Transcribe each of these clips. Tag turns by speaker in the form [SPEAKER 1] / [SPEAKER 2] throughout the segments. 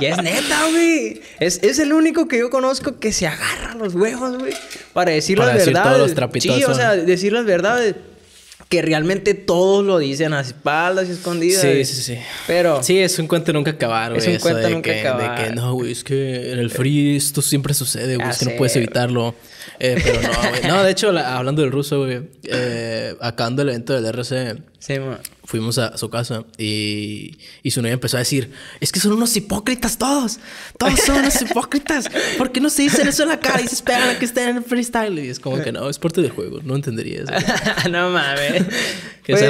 [SPEAKER 1] Y es neta, güey. Es, el único que yo conozco que se agarra los huevos, güey. Para decir para las decir verdades. los trapitos sí, o sea, decir las verdades. Que realmente todos
[SPEAKER 2] lo dicen a espaldas y escondidas. Sí, sí, sí. Pero. Sí, es un cuento nunca acabar, güey. Es un cuento nunca acabado. De que no, güey, es que en el eh, free esto siempre sucede, güey. que no puedes evitarlo. Eh, pero no, güey. No, de hecho, hablando del ruso, güey. Eh, acabando el evento del RC Sí, Fuimos a su casa y, su novia empezó a decir, es que son unos hipócritas todos, todos son unos hipócritas, ¿por qué no se dicen eso en la cara y se esperan a que estén en el freestyle? Y es como que no, es parte del juego, no entendería eso. no mames. Pues,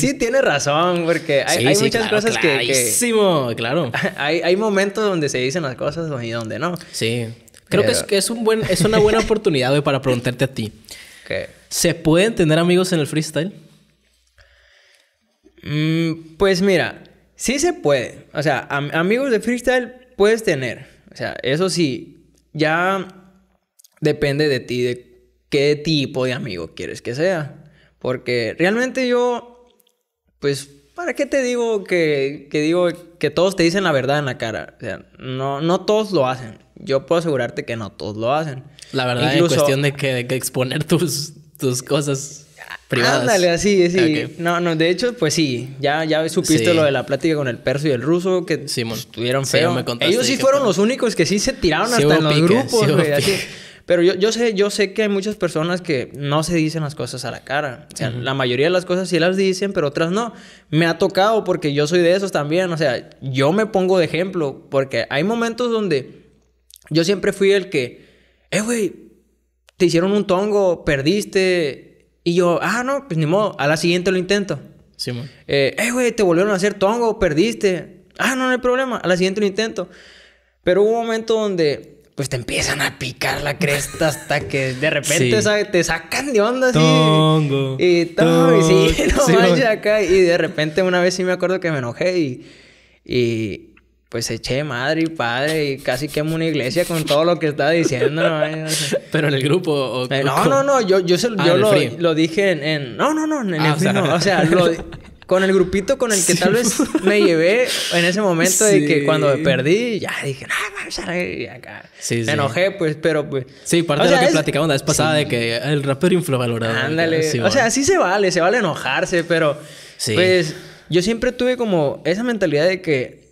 [SPEAKER 2] sí,
[SPEAKER 1] tiene razón, porque hay, muchas cosas que, que... claro. Hay, hay
[SPEAKER 2] momentos donde se dicen las cosas y donde no. Sí. Creo que, es, un buen, es una buena oportunidad, hoy para preguntarte a ti. ¿Qué? ¿Se pueden tener amigos en el freestyle? Mm, pues mira, sí se puede. O sea, amigos de
[SPEAKER 1] freestyle puedes tener. O sea, eso sí, ya depende de ti, de qué tipo de amigo quieres que sea. Porque realmente yo, pues, ¿para qué te digo que, que digo que todos te dicen la verdad en la cara? O sea, no, no todos lo hacen. Yo puedo asegurarte que no todos lo hacen. La verdad, es cuestión
[SPEAKER 2] de que, que exponer tus, tus cosas. Ándale, así, sí.
[SPEAKER 1] No, no, de hecho, pues sí, ya, ya supiste lo de la plática con el perso y el ruso, que estuvieron feo. me Ellos sí fueron los únicos que sí se tiraron hasta en los grupos, Pero yo, sé, yo sé que hay muchas personas que no se dicen las cosas a la cara. O sea, la mayoría de las cosas sí las dicen, pero otras no. Me ha tocado porque yo soy de esos también. O sea, yo me pongo de ejemplo porque hay momentos donde yo siempre fui el que, eh, güey, te hicieron un tongo, perdiste, y yo, ah, no, pues ni modo, a la siguiente lo intento. Sí, man. Eh, eh, güey, te volvieron a hacer tongo, perdiste. Ah, no, no hay problema, a la siguiente lo intento. Pero hubo un momento donde, pues te empiezan a picar la cresta hasta que de repente, Te sacan de onda así. Tongo. Y todo, y sí, no acá. Y de repente una vez sí me acuerdo que me enojé y, y pues eché madre y padre y casi quemo una iglesia con todo lo que estaba diciendo. Pero en el grupo. Eh, no, no, no, yo, yo, ah, yo lo, dije en, No, no, no, en ah, O sea, con el grupito con el que tal vez me llevé en ese momento de que cuando me perdí, ya dije, no, acá. me enojé, pues, pero pues.
[SPEAKER 2] Sí, parte de lo que platicamos la vez pasada de que el rapero infravalorado. Ándale. o sea,
[SPEAKER 1] sí se vale, se vale enojarse, pero. Pues yo siempre tuve como esa mentalidad de que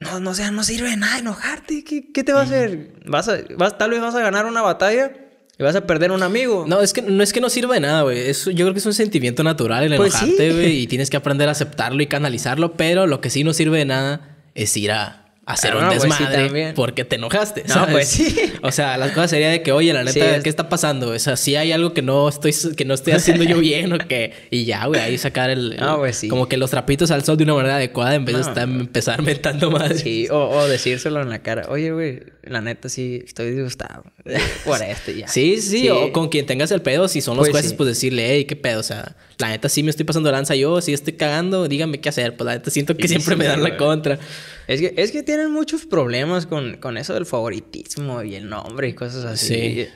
[SPEAKER 2] no, no, sea, no sirve
[SPEAKER 1] de nada enojarte. ¿Qué, te va a mm.
[SPEAKER 2] hacer? Vas vas, tal vez vas a ganar una batalla y vas a perder un amigo. No, es que no es que no sirva de nada, güey. Yo creo que es un sentimiento natural el pues enojarte, güey. Y tienes que aprender a aceptarlo y canalizarlo. Pero lo que sí no sirve de nada es ir a hacer ah, un desmadre porque te enojaste. No, pues O sea, las cosas sería de que, oye, la neta, ¿qué está pasando? O sea, si hay algo que no estoy, que no estoy haciendo yo bien o que. Y ya, güey, ahí sacar el. Ah, como que los trapitos al sol de una manera adecuada en vez de estar, empezar más.
[SPEAKER 1] Sí, o, o
[SPEAKER 2] decírselo en la cara. Oye, güey, la neta sí estoy disgustado por
[SPEAKER 1] esto ya. Sí, sí, o con
[SPEAKER 2] quien tengas el pedo, si son los pues jueces, pues decirle, hey, qué pedo, o sea, la neta sí me estoy pasando lanza yo, si estoy cagando, Dígame qué hacer, pues la neta siento que siempre me dan la contra. Es que, es que tienen muchos
[SPEAKER 1] problemas con, con eso del favoritismo y el nombre y cosas así.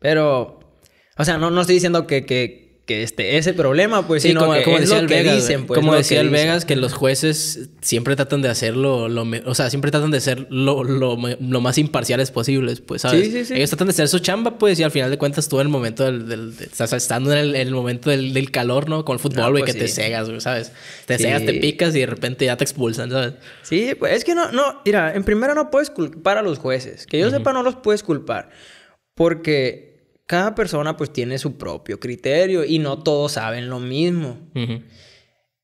[SPEAKER 1] Pero, o sea, no, no estoy diciendo que, que que este, ese problema, pues, sí, como, decía el Vegas, Como decía el Vegas, que los
[SPEAKER 2] jueces siempre tratan de hacerlo, lo, o sea, siempre tratan de ser lo, lo, más imparciales posibles, pues, ¿sabes? Ellos tratan de hacer su chamba, pues, y al final de cuentas tú en el momento del... del estando en el, momento del, calor, ¿no? Con el fútbol, ah, güey, pues que te cegas, ¿sabes? Te cegas, te picas y de repente ya te expulsan, ¿sabes? Sí, pues, es que no, no, mira, en
[SPEAKER 1] primera no puedes culpar a los jueces. Que yo sepa, no los puedes culpar. Porque cada persona pues tiene su propio criterio y no todos saben lo mismo.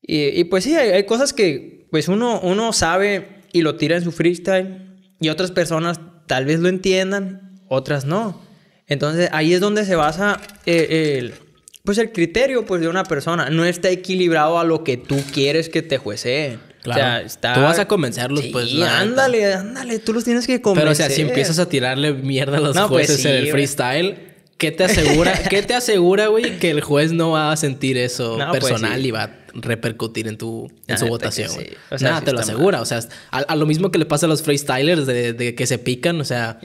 [SPEAKER 1] y, pues sí, hay, cosas que pues uno, uno sabe y lo tira en su freestyle y otras personas tal vez lo entiendan, otras no. Entonces ahí es donde se basa eh, el, pues el criterio pues de una persona. No está equilibrado a lo
[SPEAKER 2] que tú quieres que te jueceen. Claro. Tú vas a convencerlos, pues. Y
[SPEAKER 1] ándale, ándale, tú los tienes que convencer. Pero, o sea, si empiezas a
[SPEAKER 2] tirarle mierda a los pues jueces pues en el freestyle, ¿Qué te asegura, ¿qué te asegura, güey, que el juez no va a sentir eso pues personal y va repercutir en tu en su votación. Nada, te lo asegura. O sea, a, lo mismo que le pasa a los freestylers de, que se pican, o sea,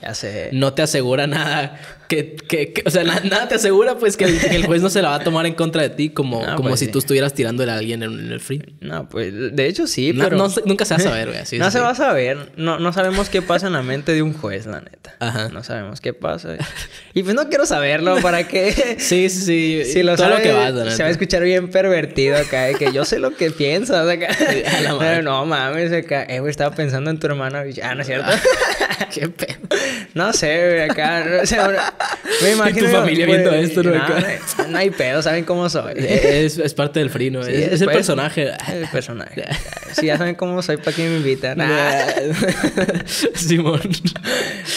[SPEAKER 2] no te asegura nada que, o sea, nada te asegura pues que el, juez no se la va a tomar en contra de ti como, como pues si tú estuvieras tirándole a alguien en, el free. No, pues de hecho sí, pero nunca se va a saber, güey. no se va
[SPEAKER 1] a saber. No, no sabemos qué pasa en la mente de un juez, la neta. Ajá. No sabemos qué pasa. Y pues no quiero saberlo para qué Sí,
[SPEAKER 2] sí, sí. que se va a
[SPEAKER 1] escuchar bien pervertido acá que yo sé lo que piensas acá. Pero no mames, acá, eh, estaba pensando en tu hermana. Ah, no es cierto. Qué pedo. No sé, acá. me imagino. Y tu familia viendo esto, ¿no? No, no, hay pedo, saben cómo soy. Es,
[SPEAKER 2] es parte del frino, sí, pues, es, el personaje. El personaje
[SPEAKER 1] si ya saben cómo soy, ¿para quién me invitan?
[SPEAKER 2] Simón.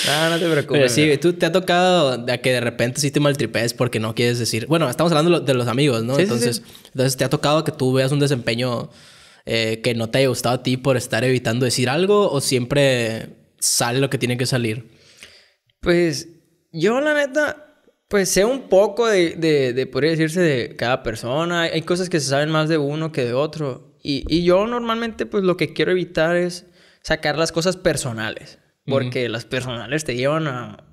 [SPEAKER 2] No, no te preocupes. sí, tú te ha tocado que de repente sí te maltripes porque no quieres decir. Bueno, estamos hablando de los amigos, ¿no? entonces, entonces te ha tocado que tú veas un desempeño eh, que no te haya gustado a ti por estar evitando decir algo o siempre sale lo que tiene que salir. Pues yo, la neta, pues
[SPEAKER 1] sé un poco de, de, de, podría decirse, de cada persona. Hay cosas que se saben más de uno que de otro. Y, y, yo normalmente pues lo que quiero evitar es sacar las cosas personales. Porque las personales te llevan a,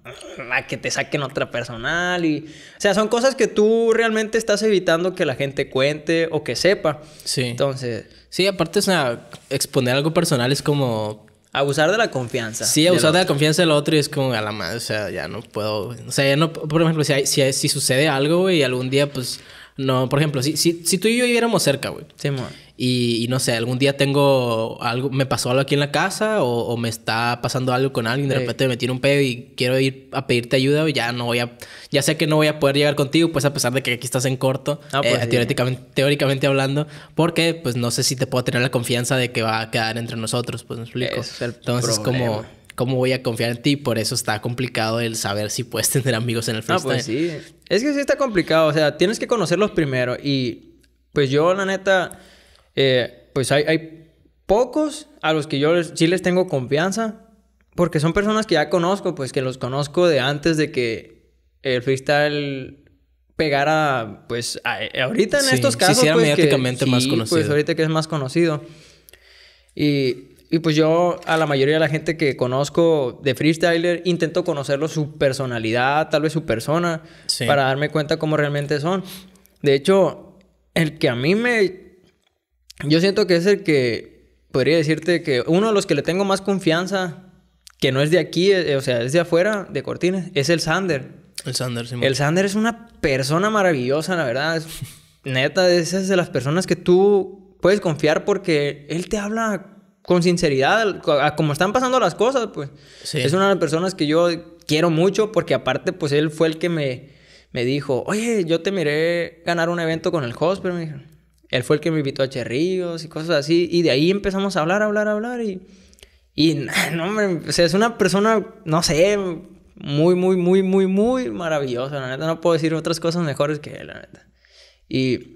[SPEAKER 1] a, que te saquen otra personal. Y, o sea, son cosas que tú realmente estás evitando que la gente cuente o que sepa. Sí.
[SPEAKER 2] Entonces. Sí, aparte, o sea, exponer algo personal es como.
[SPEAKER 1] Abusar de la confianza. Sí, abusar de la
[SPEAKER 2] confianza del otro y es como a la madre. O sea, ya no puedo. O sea, ya no. Por ejemplo, si, si, si sucede algo, y algún día, pues no, por ejemplo, si, si, si tú y yo viviéramos cerca, güey. Sí, Y, no sé, algún día tengo algo, me pasó algo aquí en la casa o, o me está pasando algo con alguien, de repente me tiene un pedo y quiero ir a pedirte ayuda, güey, ya no voy a, ya sé que no voy a poder llegar contigo, pues a pesar de que aquí estás en corto, ah, pues, eh, teóricamente, teóricamente hablando, porque pues no sé si te puedo tener la confianza de que va a quedar entre nosotros, pues me explico. Entonces, como ¿cómo voy a confiar en ti? Por eso está complicado el saber si puedes tener amigos en el pues freestyle. Ah, pues sí. Es que sí está complicado. O sea,
[SPEAKER 1] tienes que conocerlos
[SPEAKER 2] primero. Y pues yo, la neta,
[SPEAKER 1] eh, pues hay, hay, pocos a los que yo sí les tengo confianza. Porque son personas que ya conozco, pues que los conozco de antes de que el freestyle pegara, pues ahorita en estos casos. Si sí, pues, mediáticamente más sí, pues, conocido. Pues ahorita que es más conocido. Y y pues yo a la mayoría de la gente que conozco de freestyler intento conocerlo su personalidad, tal vez su persona, para darme cuenta cómo realmente son. De hecho, el que a mí me... Yo siento que es el que podría decirte que uno de los que le tengo más confianza, que no es de aquí, eh, o sea, es de afuera, de Cortines, es el Sander.
[SPEAKER 2] El Sander, sí. El
[SPEAKER 1] Sander es una persona maravillosa, la verdad. neta, es de las personas que tú puedes confiar porque él te habla con sinceridad, como están pasando las cosas, pues. Sí. Es una de las personas que yo quiero mucho porque aparte, pues él fue el que me, me dijo, oye, yo te miré ganar un evento con el host, pero me dijo, él fue el que me invitó a Cherríos y cosas así. Y de ahí empezamos a hablar, hablar, hablar. Y, y no, hombre, o sea, es una persona, no sé, muy, muy, muy, muy, muy maravillosa, la neta. No puedo decir otras cosas mejores que él, la neta. Y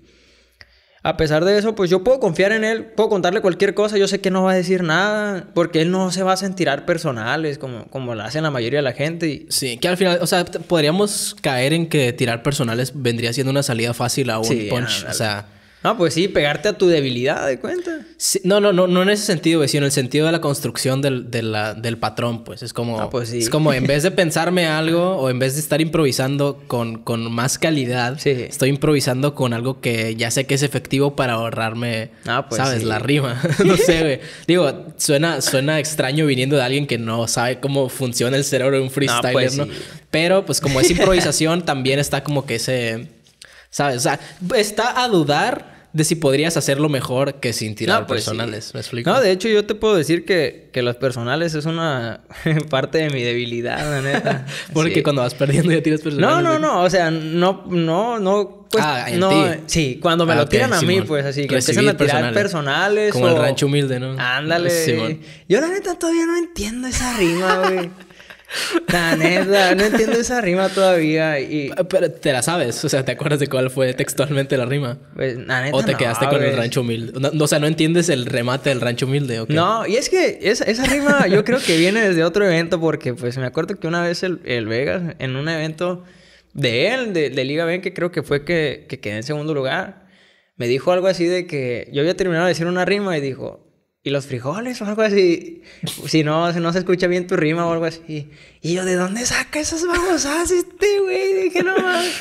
[SPEAKER 1] a pesar de eso, pues yo puedo confiar en él, puedo contarle cualquier cosa, yo sé que no va a decir nada, porque él no se va a tirar
[SPEAKER 2] personales como, como lo hacen la mayoría de la gente. Sí, que al final, o sea, podríamos caer en que tirar personales vendría siendo una salida fácil a un punch, ah, o sea... No, pues sí, pegarte a tu debilidad de cuenta no, no, no, no en ese sentido, sino en el sentido de la construcción del, del patrón, pues. Es como, ah, pues es como en vez de pensarme algo o en vez de estar improvisando con, más calidad, estoy improvisando con algo que ya sé que es efectivo para ahorrarme, ah, pues ¿sabes? La rima. no sé, güey. Digo, suena, suena extraño viniendo de alguien que no sabe cómo funciona el cerebro de un ah, freestyler, pues ¿no? Pero, pues, como es improvisación, también está como que ese. ¿Sabes? O sea, está a dudar de si podrías hacerlo mejor que sin tirar pues personales. ¿Me explico? No, de hecho, yo te puedo decir que, que personales es una parte de mi debilidad, la neta. Porque cuando vas perdiendo ya tiras personales. No, no,
[SPEAKER 1] no. O sea, no, no, no. Pues, ah, no, sí, cuando me ah, lo tiran a mí, pues así, que empiezan a tirar personales. Como el rancho
[SPEAKER 2] humilde, ¿no? Ándale.
[SPEAKER 1] Yo la neta todavía no entiendo esa rima, güey. La no entiendo
[SPEAKER 2] esa rima todavía y... Pero te la sabes, o sea, ¿te acuerdas de cuál fue textualmente la rima? Pues, o te quedaste con el rancho humilde. o sea, ¿no entiendes el remate del rancho humilde? Okay? No,
[SPEAKER 1] y es que esa, rima yo creo que viene desde otro evento porque pues me acuerdo que una vez el, Vegas en un evento de él, de, Liga B, que creo que fue que, que quedé en segundo lugar, me dijo algo así de que yo había terminado de decir una rima y dijo, ¿y los frijoles o algo así? Si no, si no se escucha bien tu rima o algo así. Y yo, ¿de dónde saca esas babosas este güey? Dije, no más.